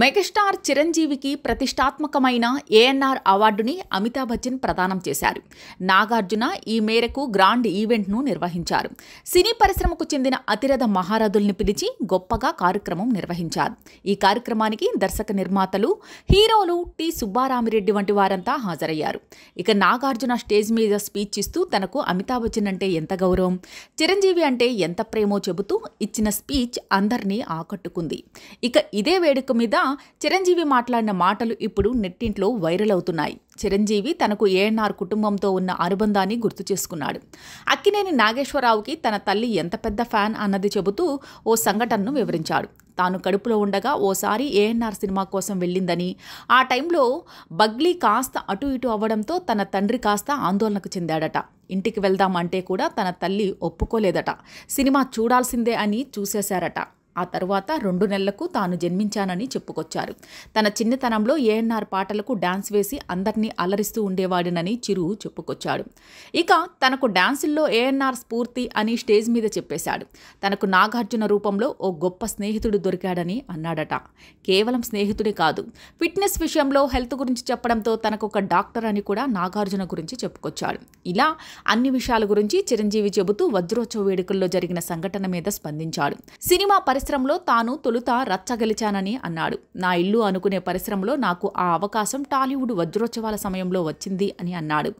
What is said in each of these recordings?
megastar చిరంజీవికి ప్రతిష్టాత్మకమైన ఏఎన్ఆర్ అవార్డుని అమితాబ్ బచ్చన్ ప్రదానం చేశారు నాగార్జున ఈ మేరకు గ్రాండ్ ఈవెంట్ను నిర్వహించారు సినీ పరిశ్రమకు చెందిన అతిరథ మహారథుల్ని పిలిచి గొప్పగా కార్యక్రమం నిర్వహించారు ఈ కార్యక్రమానికి దర్శక నిర్మాతలు హీరోలు టి సుబ్బారామిరెడ్డి వంటి వారంతా హాజరయ్యారు ఇక నాగార్జున స్టేజ్ మీద స్పీచ్ ఇస్తూ తనకు అమితాబ్ బచ్చన్ అంటే ఎంత గౌరవం చిరంజీవి అంటే ఎంత ప్రేమో చెబుతూ ఇచ్చిన స్పీచ్ అందరినీ ఆకట్టుకుంది ఇక ఇదే వేడుక మీద ఉండగా చిరంజీవి మాట్లాడిన మాటలు ఇప్పుడు నెట్టింట్లో వైరల్ అవుతున్నాయి చిరంజీవి తనకు ఏఎన్ఆర్ కుటుంబంతో ఉన్న అనుబంధాన్ని గుర్తు చేసుకున్నాడు అక్కినేని నాగేశ్వరరావుకి తన తల్లి ఎంత పెద్ద ఫ్యాన్ అన్నది చెబుతూ ఓ సంఘటనను వివరించాడు తాను కడుపులో ఉండగా ఓసారి ఏఎన్ఆర్ సినిమా కోసం వెళ్ళిందని ఆ టైంలో బగ్లీ కాస్త అటు ఇటు అవ్వడంతో తన తండ్రి కాస్త ఆందోళనకు చెందాడట ఇంటికి వెళ్దామంటే కూడా తన తల్లి ఒప్పుకోలేదట సినిమా చూడాల్సిందే అని చూసేశారట ఆ తర్వాత రెండు నెలలకు తాను జన్మించానని చెప్పుకొచ్చారు తన చిన్నతనంలో ఏఎన్ఆర్ పాటలకు డాన్స్ వేసి అందరినీ అలరిస్తూ ఉండేవాడినని చిరు చెప్పుకొచ్చాడు ఇక తనకు డాన్సుల్లో ఏఎన్ఆర్ స్ఫూర్తి అని స్టేజ్ మీద చెప్పేశాడు తనకు నాగార్జున రూపంలో ఓ గొప్ప స్నేహితుడు దొరికాడని అన్నాడట కేవలం స్నేహితుడే కాదు ఫిట్నెస్ విషయంలో హెల్త్ గురించి చెప్పడంతో తనకు ఒక డాక్టర్ అని కూడా నాగార్జున గురించి చెప్పుకొచ్చాడు ఇలా అన్ని విషయాల గురించి చిరంజీవి చెబుతూ వజ్రోత్సవ వేడుకల్లో జరిగిన సంఘటన మీద స్పందించాడు సినిమా పరిస్థితి పరిశ్రమలో తాను తొలుత రచ్చగలిచానని అన్నాడు నా ఇల్లు అనుకునే పరిశ్రమలో నాకు ఆ అవకాశం టాలీవుడ్ వజ్రోత్సవాల సమయంలో వచ్చింది అని అన్నాడు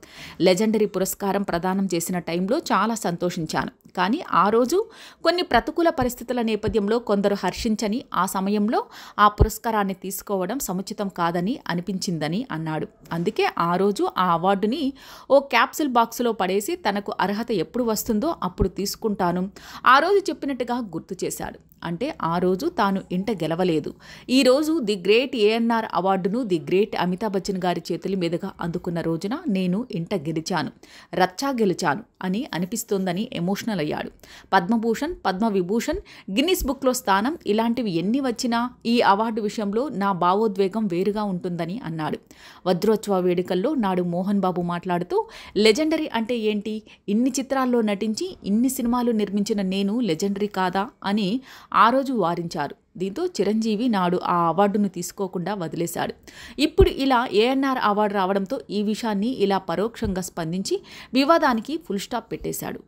లెజెండరీ పురస్కారం ప్రదానం చేసిన టైంలో చాలా సంతోషించాను కానీ ఆ రోజు కొన్ని ప్రతికూల పరిస్థితుల నేపథ్యంలో కొందరు హర్షించని ఆ సమయంలో ఆ పురస్కారాన్ని తీసుకోవడం సముచితం కాదని అనిపించిందని అన్నాడు అందుకే ఆ రోజు ఆ అవార్డుని ఓ క్యాప్సిల్ బాక్సులో పడేసి తనకు అర్హత ఎప్పుడు వస్తుందో అప్పుడు తీసుకుంటాను ఆ రోజు చెప్పినట్టుగా గుర్తు చేశాడు అంటే ఆ రోజు తాను ఇంట గెలవలేదు ఈ రోజు ది గ్రేట్ ఏఎన్ఆర్ అవార్డును ది గ్రేట్ అమితాబ్ బచ్చన్ గారి చేతుల మీదుగా అందుకున్న రోజున నేను ఇంట గెలిచాను రచ్చా గెలిచాను అని అనిపిస్తోందని ఎమోషనల్ అయ్యాడు పద్మభూషణ్ పద్మవిభూషణ్ గిన్నిస్ బుక్లో స్థానం ఇలాంటివి ఎన్ని వచ్చినా ఈ అవార్డు విషయంలో నా భావోద్వేగం వేరుగా ఉంటుందని అన్నాడు వజ్రోత్సవ వేడుకల్లో నాడు మోహన్ బాబు మాట్లాడుతూ లెజెండరీ అంటే ఏంటి ఇన్ని చిత్రాల్లో నటించి ఇన్ని సినిమాలు నిర్మించిన నేను లెజెండరీ కాదా అని ఆ రోజు వారించారు దీంతో చిరంజీవి నాడు ఆ అవార్డును తీసుకోకుండా వదిలేశాడు ఇప్పుడు ఇలా ఏఎన్ఆర్ అవార్డు రావడంతో ఈ విషయాన్ని ఇలా పరోక్షంగా స్పందించి వివాదానికి ఫుల్ స్టాప్ పెట్టేశాడు